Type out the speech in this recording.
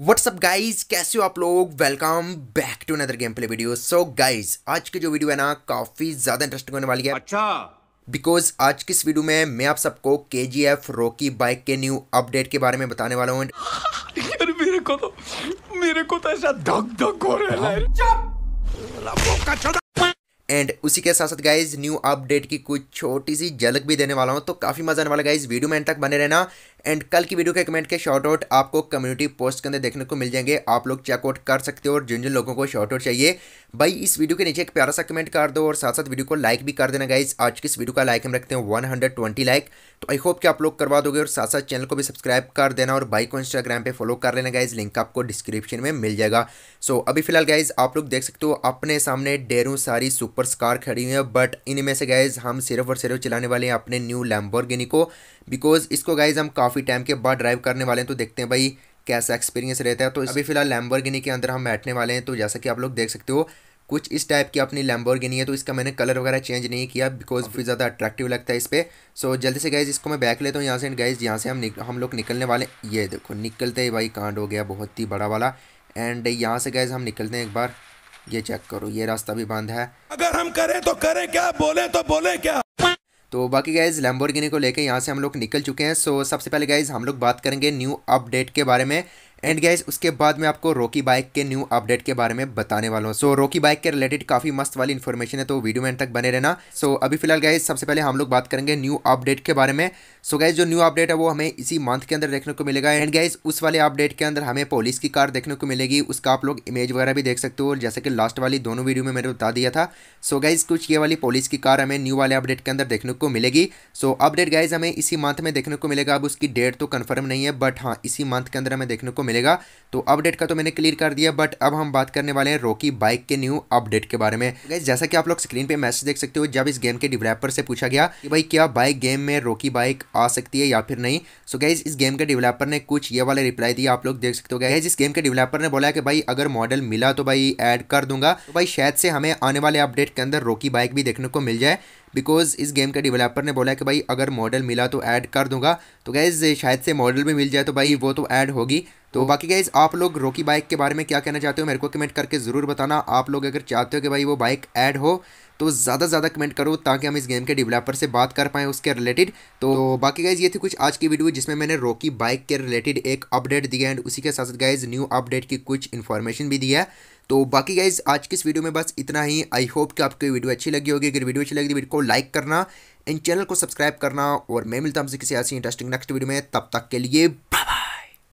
What's up guys कैसे हो आप लोग welcome back to another game play video so guys आज की जो वीडियो है ना काफी ज्यादा इंटरेस्टिंग होने वाली है अच्छा बिकॉज आज की इस वीडियो में मैं आप सबको K G F Rocky bike के न्यू अपडेट के बारे में बताने वाला हूँ मेरे को तो मेरे को तो ऐसा धक धक हो रहा है एंड हाँ। उसी के साथ साथ गाइज न्यू अपडेट की कुछ छोटी सी झलक भी देने वाला हूँ तो काफी मजा आने वाला गाइज वीडियो में एंड तक बने रहना एंड कल की वीडियो के कमेंट के शॉर्ट आउट आपको कम्युनिटी पोस्ट के अंदर देखने को मिल जाएंगे आप लोग चेकआउट कर सकते हो और जिन जिन लोगों को शॉर्ट आउट चाहिए भाई इस वीडियो के नीचे एक प्यारा सा कमेंट कर दो और साथ साथ वीडियो को लाइक भी कर देना गाइज आज की इस वीडियो का लाइक हम रखते हैं ट्वेंटी लाइक तो आई होप कि आप लोग करवा दोगे और साथ साथ चैनल को भी सब्सक्राइब कर देना और भाई को इंस्टाग्राम पर फॉलो कर लेना गाइज लिंक आपको डिस्क्रिप्शन में मिल जाएगा सो अभी फिलहाल गाइज आप लोग देख सकते हो अपने सामने डेरू सारी सुपर स्कार खड़ी हुई है बट इनमें से गाइज हम सिर्फ और सिर्फ चलाने वाले हैं अपने न्यू लैम्बोर्गिनी को बिकॉज इसको गाइज हम काफ़ी टाइम के बाद ड्राइव करने वाले हैं तो देखते हैं भाई कैसा एक्सपीरियंस रहता है तो अभी फिलहाल लैम्बोर्गिनी के अंदर हम बैठने वाले हैं तो जैसा कि आप लोग देख सकते हो कुछ इस टाइप की अपनी लैम्बोर्गिनी है तो इसका मैंने कलर वगैरह चेंज नहीं किया बिकॉज फिर ज़्यादा अट्रैक्टिव लगता है इस पर सो so, जल्दी से गाइज इसको मैं बैक लेता हूँ यहाँ से एंड गाइज यहाँ से हम निक, हम लोग निकलने वाले ये देखो निकलते ही भाई कांड हो गया बहुत ही बड़ा वाला एंड यहाँ से गाइज हम निकलते हैं एक बार ये चेक करो ये रास्ता भी बंद है अगर हम करें तो करें क्या बोले तो बोले क्या तो बाकी गाइज लैम्बोर्गिनी को लेकर यहाँ से हम लोग निकल चुके हैं सो सबसे पहले गाइज हम लोग बात करेंगे न्यू अपडेट के बारे में एंड गाइज उसके बाद मैं आपको रोकी बाइक के न्यू अपडेट के बारे में बताने वाला हूँ सो so, रोकी बाइक के रिलेटेड काफ़ी मस्त वाली इन्फॉर्मेशन है तो वीडियो में तक बने रहना सो so, अभी फिलहाल गाइज सबसे पहले हम लोग बात करेंगे न्यू अपडेट के बारे में सो गाइज जो न्यू अपडेट है वो हमें इसी मंथ के अंदर देखने को मिलेगा एंड गाइज उस वाले अपडेट के अंदर हमें पोलिस की कार देखने को मिलेगी उसका आप लोग इमेज वगैरह भी देख सकते हो जैसे कि लास्ट वाली दोनों वीडियो में मैंने बता दिया था सो गैस गाइज कुछ ये वाली पुलिस की कार हमें न्यू वाले अपडेट के अंदर देखने को मिलेगी सो अपडेट गाइज हमें इसी मंथ में देखने को मिलेगा अब उसकी डेट तो कन्फर्म नहीं है बट हाँ इसी मंथ के अंदर हमें देखने को मिलेगा तो अपडेट का तो मैंने क्लियर कर दिया बट अब हम बात करने वाले हैं रोकी बाइक के न्यू अपडेट के बारे में गाइज जैसा कि आप लोग स्क्रीन पर मैसेज देख सकते हो जब इस गेम के डेवलपर से पूछा गया कि भाई क्या बाइक गेम में रोकी बाइक आ सकती है या फिर नहीं सो so इस गेम के डेवलपर ने कुछ ये वाले रिप्लाई दिया आप लोग देख सकते हो गए इस गेम के डेवलपर ने बोला कि भाई अगर मॉडल मिला तो भाई ऐड कर दूंगा तो भाई शायद से हमें आने वाले अपडेट के अंदर रोकी बाइक भी देखने को मिल जाए बिकॉज इस गेम के डेवलपर ने बोला कि भाई अगर मॉडल मिला तो ऐड कर दूंगा तो गैज़ शायद से मॉडल भी मिल जाए तो भाई वो तो ऐड होगी तो बाकी गैज़ आप लोग रोकी बाइक के बारे में क्या कहना चाहते हो मेरे को कमेंट करके ज़रूर बताना आप लोग अगर चाहते हो कि भाई वो बाइक ऐड हो तो ज़्यादा से ज़्यादा कमेंट करो ताकि हम इस गेम के डेवलपर से बात कर पाएँ उसके रिलेटेड तो बाकी गाइज ये थी कुछ आज की वीडियो जिसमें मैंने रॉकी बाइक के रिलेटेड एक अपडेट दिया एंड उसी के साथ साथ गाइज न्यू अपडेट की कुछ इन्फॉर्मेशन भी दी है तो बाकी गाइज आज की इस वीडियो में बस इतना ही आई होप कि आपको वीडियो अच्छी लगी होगी अगर वीडियो अच्छी लगी वीडियो तो को लाइक करना इन चैनल को सब्सक्राइब करना और मैं मिलता हूँ किसी ऐसी इंटरेस्टिंग नेक्स्ट वीडियो में तब तक के लिए